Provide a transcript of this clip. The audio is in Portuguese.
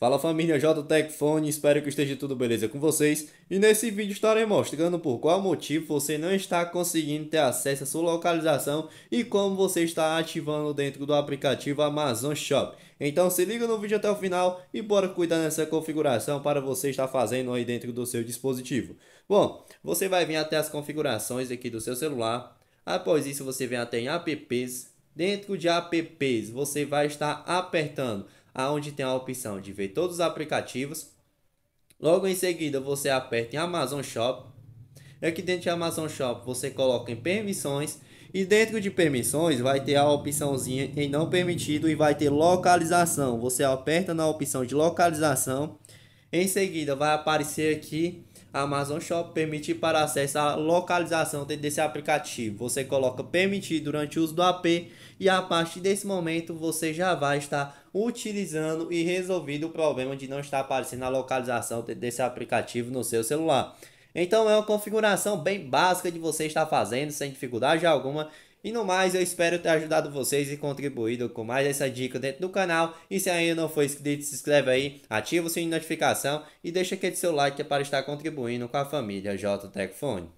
Fala família JTEC Phone, espero que esteja tudo beleza com vocês e nesse vídeo estarei mostrando por qual motivo você não está conseguindo ter acesso à sua localização e como você está ativando dentro do aplicativo Amazon Shop. Então se liga no vídeo até o final e bora cuidar dessa configuração para você estar fazendo aí dentro do seu dispositivo. Bom, você vai vir até as configurações aqui do seu celular, após isso você vem até em apps, dentro de apps você vai estar apertando aonde tem a opção de ver todos os aplicativos. Logo em seguida, você aperta em Amazon Shop. Aqui é dentro de Amazon Shop, você coloca em permissões e dentro de permissões vai ter a opçãozinha em não permitido e vai ter localização. Você aperta na opção de localização. Em seguida vai aparecer aqui Amazon Shop permitir para acesso à localização desse aplicativo. Você coloca permitir durante o uso do AP e a partir desse momento você já vai estar utilizando e resolvido o problema de não estar aparecendo a localização desse aplicativo no seu celular. Então é uma configuração bem básica de você estar fazendo sem dificuldade alguma. E no mais, eu espero ter ajudado vocês e contribuído com mais essa dica dentro do canal. E se ainda não for inscrito, se inscreve aí, ativa o sininho de notificação e deixa aquele seu like é para estar contribuindo com a família JTechfone.